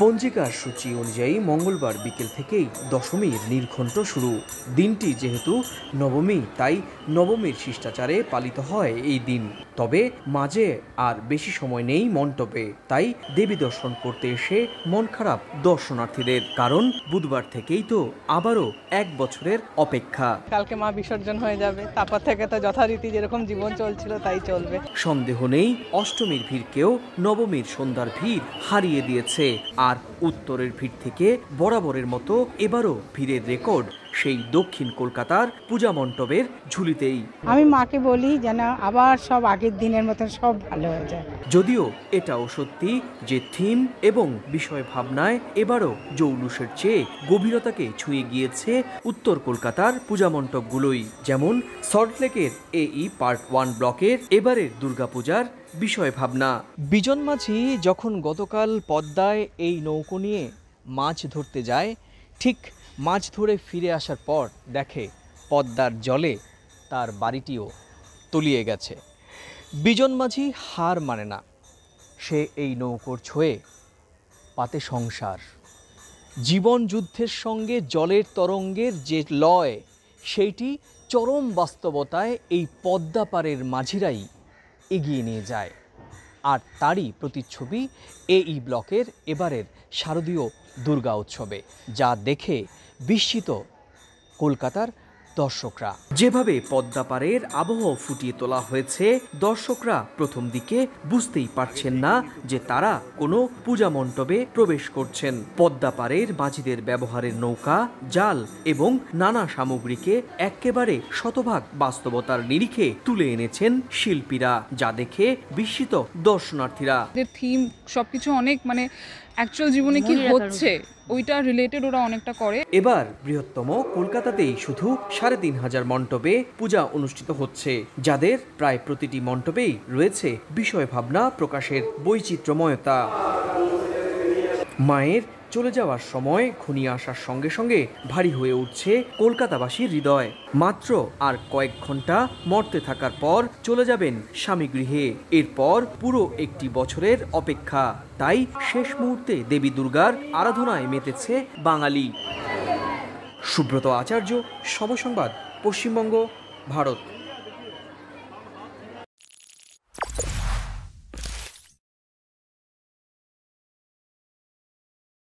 পঞ্জিকার সূচি অনুযায়ী মঙ্গলবার বিকেল থেকেই দশমীর নির্ঘণ্ট শুরু দিনটি যেহেতু নবমী তাই নবমীর শিষ্টাচারে পালিত হয় এই দিন তবে মাঝে আর বেশি সময় নেই মণ্ডপে তাই দেবী দর্শন করতে এসে মন খারাপ দর্শনার্থীদের কারণ বুধবার থেকেই তো আবারও এক বছরের অপেক্ষা কালকে মা বিসর্জন হয়ে যাবে তারপর থেকে তো যথারীতি যেরকম জীবন চলছিল তাই চলবে সন্দেহ নেই অষ্টমীর ভিড়কেও নবমীর সন্ধ্যার ভিড় হারিয়ে দিয়েছে আর উত্তরের ভিড় থেকে বরাবরের মতো এবারও ভিড়ের রেকর্ড সেই দক্ষিণ কলকাতার পূজা মণ্ডপের ঝুলিতেই আমি মাকে বলি যেন আবার সব আগের দিনের মতন সব ভালো হয়ে যায় যদিও এটাও সত্যি যে থিম এবং বিষয় ভাবনায় এবারও জৌলুসের চেয়ে গভীরতাকে ছুঁয়ে গিয়েছে উত্তর কলকাতার পূজা মণ্ডপগুলোই যেমন সল্টলেকের এ ই পার্ট ওয়ান ব্লকের এবারের দুর্গাপূজার বিষয় ভাবনা বিজন মাঝি যখন গতকাল পদ্মায় এই নৌকো নিয়ে মাছ ধরতে যায় ঠিক মাছ ধরে ফিরে আসার পর দেখে পদ্মার জলে তার বাড়িটিও তলিয়ে গেছে বিজন মাঝি হার মানে না সে এই নৌকোর ছোঁয়ে পাতে সংসার জীবন যুদ্ধের সঙ্গে জলের তরঙ্গের যে লয় সেইটি চরম বাস্তবতায় এই পদ্মা মাঝিরাই এগিয়ে নিয়ে যায় আর তারই প্রতিচ্ছবি এই ব্লকের এবারের শারদীয় দুর্গা উৎসবে যা দেখে বিস্মিত কলকাতার দর্শকরা যেভাবে পদ্মা আবহাওয়া ফুটিয়ে তোলা হয়েছে দর্শকরা প্রথম দিকে বুঝতেই পারছেন না যে তারা কোনো পূজা মণ্ডপে প্রবেশ করছেন পদ্মা পাড়ের মাঝিদের ব্যবহারের নৌকা জাল এবং নানা সামগ্রীকে একেবারে শতভাগ বাস্তবতার নিরিখে তুলে এনেছেন শিল্পীরা যা দেখে বিস্মিত দর্শনার্থীরা থিম সবকিছু অনেক মানে অ্যাকচুয়াল জীবনে কি হচ্ছে ওইটা রিলেটেড ওরা অনেকটা করে এবার বৃহত্তম কলকাতাতেই শুধু সাড়ে তিন হাজার মণ্ডপে পূজা অনুষ্ঠিত হচ্ছে যাদের প্রায় প্রতিটি মণ্ডপেই রয়েছে বিষয় ভাবনা প্রকাশের বৈচিত্র্যময়তা মায়ের চলে যাওয়ার সময় খুনি আসার সঙ্গে সঙ্গে ভারী হয়ে উঠছে কলকাতাবাসীর হৃদয় মাত্র আর কয়েক ঘন্টা মরতে থাকার পর চলে যাবেন স্বামী গৃহে এরপর পুরো একটি বছরের অপেক্ষা তাই শেষ মুহূর্তে দেবী দুর্গার আরাধনায় মেতেছে বাঙালি সুব্রত আচার্য সমসংবাদ পশ্চিমবঙ্গ ভারত